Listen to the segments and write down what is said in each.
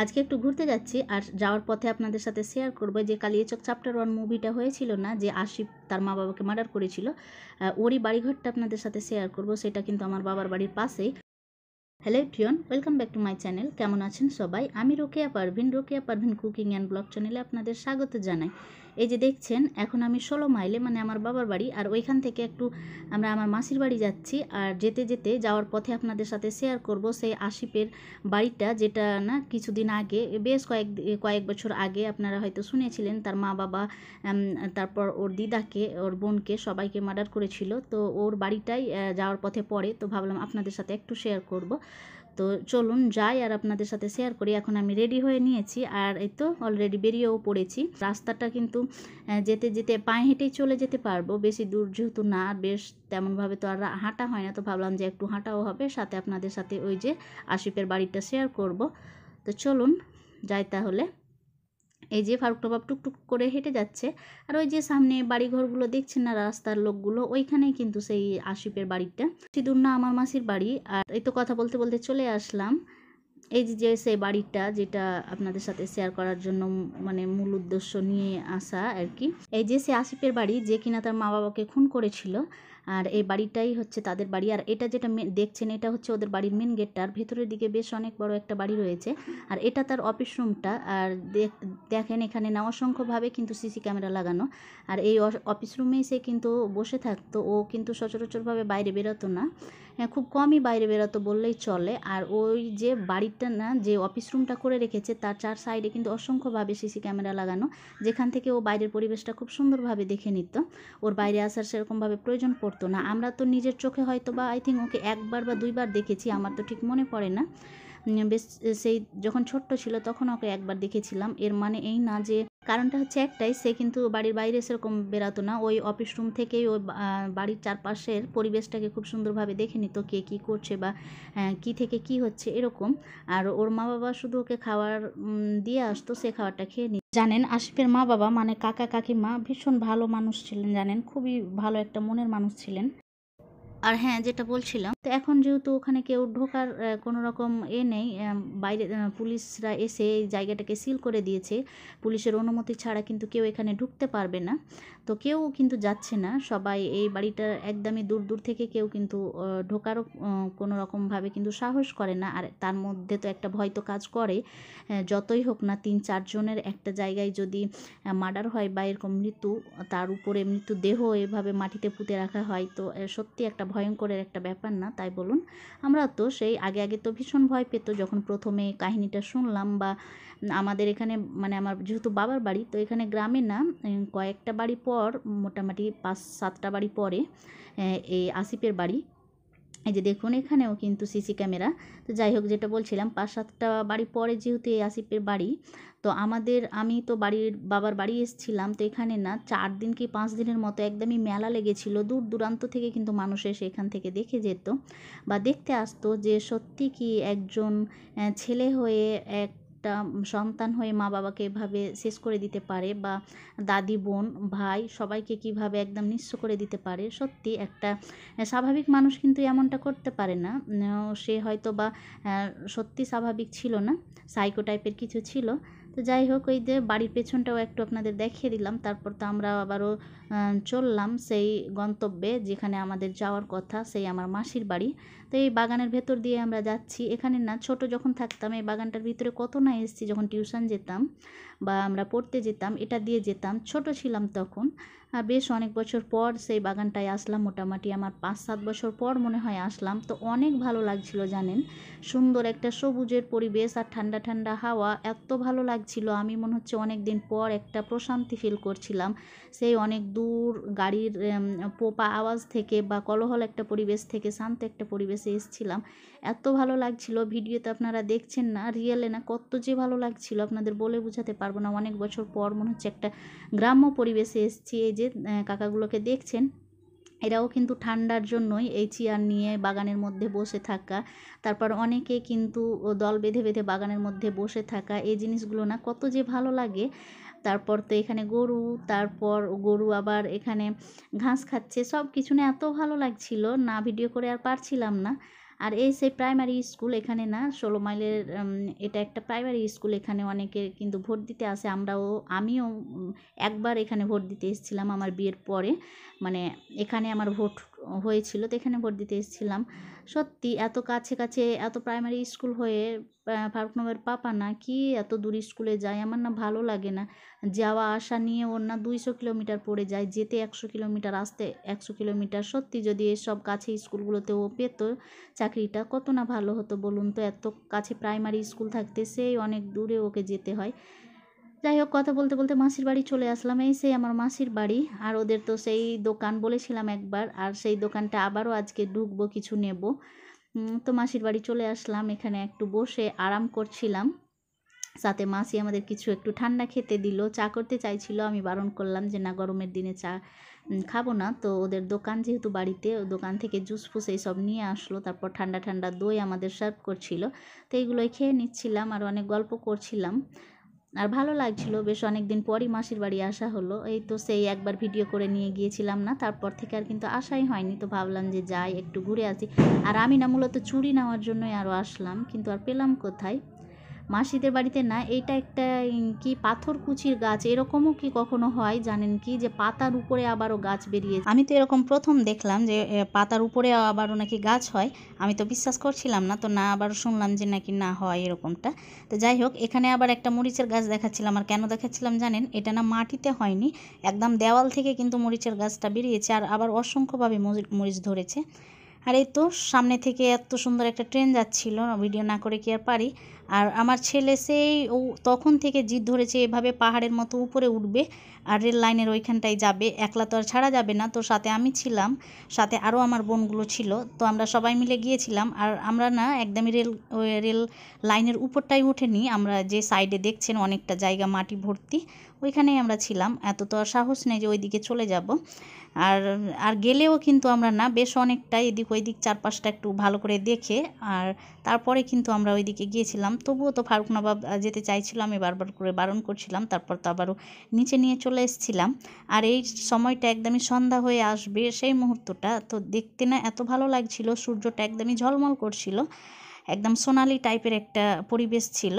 আজকে একটু ঘুরতে যাচ্ছি আর যাওয়ার পথে আপনাদের সাথে শেয়ার করবো যে কালিয়াচক চ্যাপ্টার ওয়ান মুভিটা হয়েছিল না যে আশিফ তার মা বাবাকে মার্ডার করেছিল ওরই বাড়িঘরটা আপনাদের সাথে শেয়ার করব সেটা কিন্তু আমার বাবার বাড়ির পাশেই হ্যালো প্রিয়ন welcome back to my channel কেমন আছেন সবাই আমি Rokeya Parvin Rokeya Parvin cooking and blog চ্যানেলে আপনাদের স্বাগত জানাই এই যে দেখছেন এখন আমি ষোলো মাইলে মানে আমার বাবার বাড়ি আর ওইখান থেকে একটু আমরা আমার মাসির বাড়ি যাচ্ছি আর যেতে যেতে যাওয়ার পথে আপনাদের সাথে শেয়ার করব সেই আশিপের বাড়িটা যেটা না কিছুদিন আগে বেশ কয়েক কয়েক বছর আগে আপনারা হয়তো শুনেছিলেন তার মা বাবা তারপর ওর দিদাকে ওর বোনকে সবাইকে মার্ডার করেছিল তো ওর বাড়িটাই যাওয়ার পথে পড়ে তো ভাবলাম আপনাদের সাথে একটু শেয়ার করব তো চলুন যাই আর আপনাদের সাথে শেয়ার করি এখন আমি রেডি হয়ে নিয়েছি আর এই তো অলরেডি বেরিয়েও পড়েছি রাস্তাটা কিন্তু যেতে যেতে পায়ে হেঁটেই চলে যেতে পারবো বেশি দূর যেহেতু না বেশ তেমনভাবে তো আর হাঁটা হয় না তো ভাবলাম যে একটু হাঁটাও হবে সাথে আপনাদের সাথে ওই যে আশিফের বাড়িটা শেয়ার করব তো চলুন যাই তাহলে এই যে ফারুক টবাব টুকটুক করে হেঁটে যাচ্ছে আর ওই যে সামনে বাড়িঘরগুলো দেখছেন না রাস্তার লোকগুলো ওইখানেই কিন্তু সেই আশিপের বাড়িটা সিদুর না আমার মাসির বাড়ি আর এই তো কথা বলতে বলতে চলে আসলাম এই যে সেই বাড়িটা যেটা আপনাদের সাথে শেয়ার করার জন্য মানে মূল উদ্দেশ্য নিয়ে আসা আর কি এই যে সে আসিফের বাড়ি যে কিনা তার মা বাবাকে খুন করেছিল আর এই বাড়িটাই হচ্ছে তাদের বাড়ি আর এটা যেটা দেখছেন এটা হচ্ছে ওদের বাড়ির মেন গেটটা আর ভেতরের দিকে বেশ অনেক বড় একটা বাড়ি রয়েছে আর এটা তার অফিস রুমটা আর দেখেন এখানে না অসংখ্যভাবে কিন্তু সিসি ক্যামেরা লাগানো আর এই অফিস রুমেই সে কিন্তু বসে থাকতো ও কিন্তু সচরাচরভাবে বাইরে বেরোতো না হ্যাঁ, খুব কমই বাইরে বেরোতো বললেই চলে আর ওই যে বাড়ি বাড়িটা না যে অফিস রুমটা করে রেখেছে তার চার সাইডে কিন্তু অসংখ্যভাবে সিসি ক্যামেরা লাগানো যেখান থেকে ও বাইরের পরিবেশটা খুব সুন্দরভাবে দেখে নিত ওর বাইরে আসার সেরকমভাবে প্রয়োজন পড়তো না আমরা তো নিজের চোখে হয়তো বা আই থিঙ্ক ওকে একবার বা দুইবার দেখেছি আমার তো ঠিক মনে পড়ে না বেশ সেই যখন ছোট্ট ছিল তখন ওকে একবার দেখেছিলাম এর মানে এই না যে কারণটা হচ্ছে একটাই সে কিন্তু বাড়ির বাইরে সেরকম বেরাতো না ওই অফিস রুম থেকেই ওই বাড়ির চারপাশের পরিবেশটাকে খুব সুন্দরভাবে দেখে নিত কে কী করছে বা কি থেকে কি হচ্ছে এরকম আর ওর মা বাবা শুধু ওকে খাবার দিয়ে আসতো সে খাবারটা খেয়ে নিত জানেন আশিফের মা বাবা মানে কাকা কাকিমা ভীষণ ভালো মানুষ ছিলেন জানেন খুবই ভালো একটা মনের মানুষ ছিলেন আর হ্যাঁ যেটা বলছিলাম তো এখন যেহেতু ওখানে কেউ ঢোকার কোনো রকম এ নেই বাইরে পুলিশরা এসে এই জায়গাটাকে সিল করে দিয়েছে পুলিশের অনুমতি ছাড়া কিন্তু কেউ এখানে ঢুকতে পারবে না তো কেউ কিন্তু যাচ্ছে না সবাই এই বাড়িটার একদমই দূর দূর থেকে কেউ কিন্তু ঢোকারও কোনো রকমভাবে কিন্তু সাহস করে না আর তার মধ্যে তো একটা ভয় তো কাজ করে যতই হোক না তিন চারজনের একটা জায়গায় যদি মার্ডার হয় বা এরকম মৃত্যু তার উপরে মৃত্যু দেহ এভাবে মাটিতে পুঁতে রাখা হয় তো সত্যি একটা ভয়ঙ্করের একটা ব্যাপার না তাই বলুন আমরা তো সেই আগে আগে তো ভীষণ ভয় পেত যখন প্রথমে কাহিনীটা শুনলাম বা আমাদের এখানে মানে আমার যেহেতু বাবার বাড়ি তো এখানে গ্রামে না কয়েকটা বাড়ি পর মোটামুটি পাঁচ সাতটা বাড়ি পরে এই আসিফের বাড়ি এই যে দেখুন এখানেও কিন্তু সিসি ক্যামেরা তো যাই হোক যেটা বলছিলাম পাঁচ সাতটা বাড়ি পরে যেহেতু এই আসিফের বাড়ি তো আমাদের আমি তো বাড়ির বাবার বাড়ি এসেছিলাম তো এখানে না চার দিন কি পাঁচ দিনের মতো একদমই মেলা লেগেছিল দূর দূরান্ত থেকে কিন্তু মানুষ এসে এখান থেকে দেখে যেত বা দেখতে আসতো যে সত্যি কি একজন ছেলে হয়ে এক একটা সন্তান হয়ে মা বাবাকে এভাবে শেষ করে দিতে পারে বা দাদি বোন ভাই সবাইকে কিভাবে একদম নিঃস্ব করে দিতে পারে সত্যি একটা স্বাভাবিক মানুষ কিন্তু এমনটা করতে পারে না সে হয়তো বা সত্যি স্বাভাবিক ছিল না সাইকো টাইপের কিছু ছিল তো যাই হোক ওই যে বাড়ির পেছনটাও একটু আপনাদের দেখিয়ে দিলাম তারপর তো আমরা আবারও চললাম সেই গন্তব্যে যেখানে আমাদের যাওয়ার কথা সেই আমার মাসির বাড়ি তো এই বাগানের ভেতর দিয়ে আমরা যাচ্ছি এখানে না ছোট যখন থাকতাম এই বাগানটার ভিতরে কত না এসেছি যখন টিউশন যেতাম বা আমরা পড়তে যেতাম এটা দিয়ে যেতাম ছোট ছিলাম তখন আর বেশ অনেক বছর পর সেই বাগানটায় আসলাম মোটামুটি আমার পাঁচ সাত বছর পর মনে হয় আসলাম তো অনেক ভালো লাগছিল জানেন সুন্দর একটা সবুজের পরিবেশ আর ঠান্ডা ঠান্ডা হাওয়া এত ভালো লাগছিল আমি মনে হচ্ছে অনেক দিন পর একটা প্রশান্তি ফিল করছিলাম সেই অনেক দূর গাড়ির পোপা আওয়াজ থেকে বা কলহল একটা পরিবেশ থেকে শান্ত একটা পরিবেশে এসেছিলাম এত ভালো লাগছিল ভিডিওতে আপনারা দেখছেন না রিয়েলে না কত যে ভালো লাগছিল আপনাদের বলে বোঝাতে পারবো না অনেক বছর পর মনে হচ্ছে একটা গ্রাম্য পরিবেশে এসেছি এই যে কাকাগুলোকে দেখছেন এরাও কিন্তু ঠান্ডার জন্যই এই চেয়ার নিয়ে বাগানের মধ্যে বসে থাকা তারপর অনেকে কিন্তু দল বেঁধে বেঁধে বাগানের মধ্যে বসে থাকা এই জিনিসগুলো না কত যে ভালো লাগে তারপর তো এখানে গরু তারপর গরু আবার এখানে ঘাস খাচ্ছে সব কিছু এত ভালো লাগছিল না ভিডিও করে আর পারছিলাম না আর এই সেই প্রাইমারি স্কুল এখানে না ষোলো মাইলের এটা একটা প্রাইমারি স্কুল এখানে অনেকে কিন্তু ভোট দিতে আসে আমরাও আমিও একবার এখানে ভোট দিতে এসেছিলাম আমার বিয়ের পরে মানে এখানে আমার ভোট হয়েছিল তো এখানে ভোট দিতে এসেছিলাম সত্যি এত কাছে কাছে এত প্রাইমারি স্কুল হয়ে ফারুকনগর পাপা না কি এত দূর স্কুলে যায় আমার না ভালো লাগে না যাওয়া আসা নিয়ে ওর না দুইশো কিলোমিটার পড়ে যায় যেতে একশো কিলোমিটার আসতে একশো কিলোমিটার সত্যি যদি এসব কাছে স্কুলগুলোতে ও পেত চাকরিটা কত না ভালো হতো বলুন তো এত কাছে প্রাইমারি স্কুল থাকতে সেই অনেক দূরে ওকে যেতে হয় যাই হোক কথা বলতে বলতে মাসির বাড়ি চলে আসলাম এই সেই আমার মাসির বাড়ি আর ওদের তো সেই দোকান বলেছিলাম একবার আর সেই দোকানটা আবারও আজকে ঢুকবো কিছু নেব তো মাসির বাড়ি চলে আসলাম এখানে একটু বসে আরাম করছিলাম সাথে মাসি আমাদের কিছু একটু ঠান্ডা খেতে দিল চা করতে চাইছিল আমি বারণ করলাম যে না গরমের দিনে চা খাবো না তো ওদের দোকান যেহেতু বাড়িতে দোকান থেকে জুস ফুস এইসব নিয়ে আসলো তারপর ঠান্ডা ঠান্ডা দই আমাদের সার্ভ করছিল তো এইগুলোই খেয়ে নিচ্ছিলাম আর অনেক গল্প করছিলাম আর ভালো লাগছিল বেশ অনেক দিন পরই মাসির বাড়ি আসা হলো এই তো সেই একবার ভিডিও করে নিয়ে গিয়েছিলাম না তারপর থেকে আর কিন্তু আসাই হয়নি তো ভাবলাম যে যাই একটু ঘুরে আসি আর আমি না মূলত চুরি নেওয়ার জন্যই আরও আসলাম কিন্তু আর পেলাম কোথায় মাসিদের বাড়িতে না এটা একটা কি পাথর কুচির গাছ এরকমও কি কখনো হয় জানেন কি যে পাতার উপরে আবারও গাছ বেরিয়ে আমি তো এরকম প্রথম দেখলাম যে পাতার উপরে আবারও নাকি গাছ হয় আমি তো বিশ্বাস করছিলাম না তো না আবার শুনলাম যে নাকি না হয় এরকমটা তো যাই হোক এখানে আবার একটা মরিচের গাছ দেখাচ্ছিলাম আর কেন দেখাচ্ছিলাম জানেন এটা না মাটিতে হয়নি একদম দেওয়াল থেকে কিন্তু মরিচের গাছটা বেরিয়েছে আর আবার অসংখ্যভাবে মরিচ ধরেছে আর এই তো সামনে থেকে এত সুন্দর একটা ট্রেন যাচ্ছিল ভিডিও না করে কি আর পারি আর আমার ছেলে সেই ও তখন থেকে জিদ ধরেছে এভাবে পাহাড়ের মতো উপরে উঠবে আর রেল লাইনের ওইখানটায় যাবে একলা তো আর ছাড়া যাবে না তো সাথে আমি ছিলাম সাথে আরও আমার বোনগুলো ছিল তো আমরা সবাই মিলে গিয়েছিলাম আর আমরা না একদমই রেল ওই রেল লাইনের উপরটাই উঠেনি আমরা যে সাইডে দেখছেন অনেকটা জায়গা মাটি ভর্তি ওইখানেই আমরা ছিলাম এত তো আর সাহস নেই যে ওইদিকে চলে যাব আর আর গেলেও কিন্তু আমরা না বেশ অনেকটা এদিক ওইদিক চারপাশটা একটু ভালো করে দেখে আর তারপরে কিন্তু আমরা ওইদিকে গিয়েছিলাম তবুও তো ফারুক নবাব যেতে চাইছিল আমি বারবার করে বারণ করছিলাম তারপর তো আবারও নিচে নিয়ে চলে এসেছিলাম আর এই সময়টা একদমই সন্ধ্যা হয়ে আসবে সেই মুহূর্তটা তো দেখতে না এত ভালো লাগছিল সূর্যটা একদমই ঝলমল করছিল একদম সোনালি টাইপের একটা পরিবেশ ছিল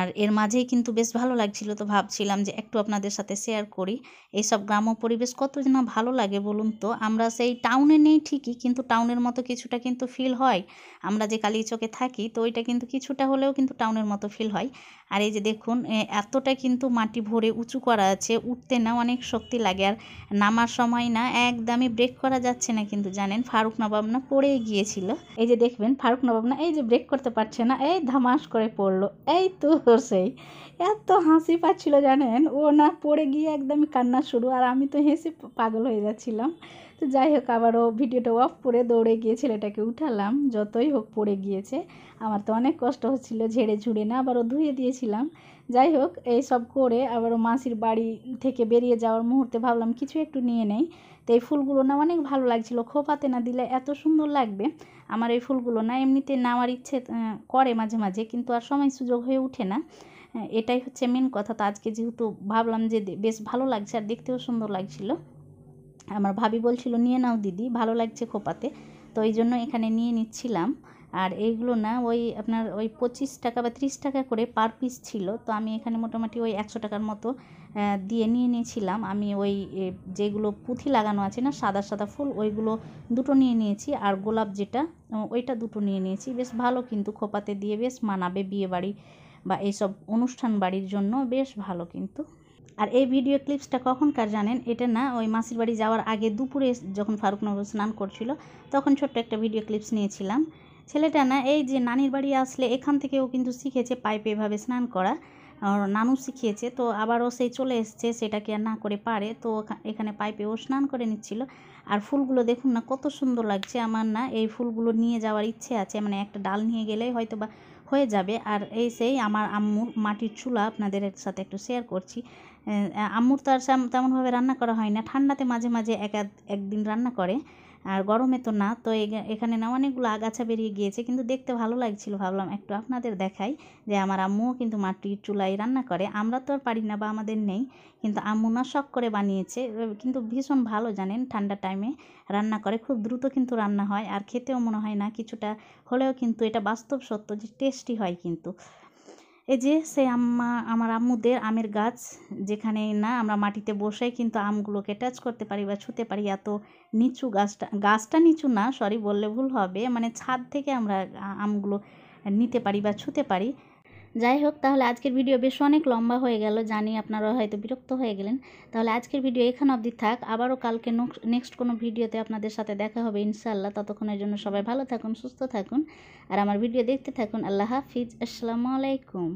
আর এর মাঝেই কিন্তু বেশ ভালো লাগছিল তো ভাবছিলাম যে একটু আপনাদের সাথে শেয়ার করি এইসব গ্রাম্য পরিবেশ কত যেন ভালো লাগে বলুন তো আমরা সেই টাউনে নেই ঠিকই কিন্তু টাউনের মতো কিছুটা কিন্তু ফিল হয় আমরা যে কালীচকে থাকি তো ওইটা কিন্তু কিছুটা হলেও কিন্তু টাউনের মতো ফিল হয় আর এই যে দেখুন এতটা কিন্তু মাটি ভরে উঁচু করা আছে উঠতে না অনেক শক্তি লাগে আর নামার সময় না একদমই ব্রেক করা যাচ্ছে না কিন্তু জানেন ফারুক নবাব না পড়েই গিয়েছিল এই যে দেখবেন ফারুক নবাব না এই যে ব্রেক করতে পারছে না এই ধামাস করে পড়লো এই তো সেই এত হাসি পাচ্ছিল জানেন ও না পড়ে গিয়ে একদমই কান্না শুরু আর আমি তো হেসে পাগল হয়ে যাচ্ছিলাম তো যাই হোক আবারও ভিডিওটা অফ করে দৌড়ে গিয়ে ছেলেটাকে উঠালাম যতই হোক পড়ে গিয়েছে আমার তো অনেক কষ্ট হচ্ছিল ঝেড়ে ঝুড়ে না আবারও ধুয়ে দিয়েছিলাম যাই হোক এই সব করে আবারও মাসির বাড়ি থেকে বেরিয়ে যাওয়ার মুহূর্তে ভাবলাম কিছু একটু নিয়ে নেই তো এই ফুলগুলো না অনেক ভালো লাগছিল খোপাতে না দিলে এত সুন্দর লাগবে আমার এই ফুলগুলো না এমনিতে নেওয়ার ইচ্ছে করে মাঝে মাঝে কিন্তু আর সময় সুযোগ হয়ে ওঠে না এটাই হচ্ছে মেন কথা তো আজকে যেহেতু ভাবলাম যে বেশ ভালো লাগছে আর দেখতেও সুন্দর লাগছিল আমার ভাবি বলছিল নিয়ে নাও দিদি ভালো লাগছে খোপাতে তো এই জন্য এখানে নিয়ে নিচ্ছিলাম আর এইগুলো না ওই আপনার ওই পঁচিশ টাকা বা ত্রিশ টাকা করে পার পিস ছিল তো আমি এখানে মোটামুটি ওই একশো টাকার মতো দিয়ে নিয়ে নিয়েছিলাম আমি ওই যেগুলো পুঁথি লাগানো আছে না সাদা সাদা ফুল ওইগুলো দুটো নিয়ে নিয়েছি আর গোলাপ যেটা ওইটা দুটো নিয়ে নিয়েছি বেশ ভালো কিন্তু খোপাতে দিয়ে বেশ মানাবে বিয়ে বাড়ি বা এইসব অনুষ্ঠান বাড়ির জন্য বেশ ভালো কিন্তু আর এই ভিডিও ক্লিপসটা কখনকার জানেন এটা না ওই মাসির বাড়ি যাওয়ার আগে দুপুরে যখন ফারুক নগর স্নান করছিল তখন ছোট্ট একটা ভিডিও ক্লিপস নিয়েছিলাম ছেলেটা না এই যে নানির বাড়ি আসলে এখান থেকেও কিন্তু শিখেছে পাইপে এভাবে স্নান করা নানু শিখিয়েছে তো আবারও সেই চলে এসছে সেটাকে আর না করে পারে তো এখানে পাইপে ও স্নান করে নিচ্ছিল আর ফুলগুলো দেখুন না কত সুন্দর লাগছে আমার না এই ফুলগুলো নিয়ে যাওয়ার ইচ্ছে আছে মানে একটা ডাল নিয়ে গেলে হয়তো বা হয়ে যাবে আর এই সেই আমার আম্মুর মাটির চুলা আপনাদের সাথে একটু শেয়ার করছি আম্মুর তো আর তেমনভাবে রান্না করা হয় না ঠান্ডাতে মাঝে মাঝে এক একদিন রান্না করে আর গরমে তো না তো এখানে না অনেকগুলো আগাছা বেরিয়ে গিয়েছে কিন্তু দেখতে ভালো লাগছিল ভাবলাম একটু আপনাদের দেখাই যে আমার আম্মুও কিন্তু মাটির চুলায় রান্না করে আমরা তো আর পারি না বা আমাদের নেই কিন্তু আম্মু না শখ করে বানিয়েছে কিন্তু ভীষণ ভালো জানেন ঠান্ডা টাইমে রান্না করে খুব দ্রুত কিন্তু রান্না হয় আর খেতেও মনে হয় না কিছুটা হলেও কিন্তু এটা বাস্তব সত্য যে টেস্টি হয় কিন্তু এই যে সেই আম্মা আমার আম্মুদের আমের গাছ যেখানে না আমরা মাটিতে বসে কিন্তু আমগুলোকে টাচ করতে পারি বা ছুতে পারি এত নিচু গাছটা গাছটা নিচু না সরি বললে ভুল হবে মানে ছাদ থেকে আমরা আমগুলো নিতে পারি বা ছুতে পারি যাই হোক তাহলে আজকের ভিডিও বেশ অনেক লম্বা হয়ে গেল জানি আপনারা হয়তো বিরক্ত হয়ে গেলেন তাহলে আজকের ভিডিও এখানে অবধি থাক আবারও কালকে নেক্সট কোনো ভিডিওতে আপনাদের সাথে দেখা হবে ইনশাআল্লাহ ততক্ষণের জন্য সবাই ভালো থাকুন সুস্থ থাকুন আর আমার ভিডিও দেখতে থাকুন আল্লাহ হাফিজ আসসালামু আলাইকুম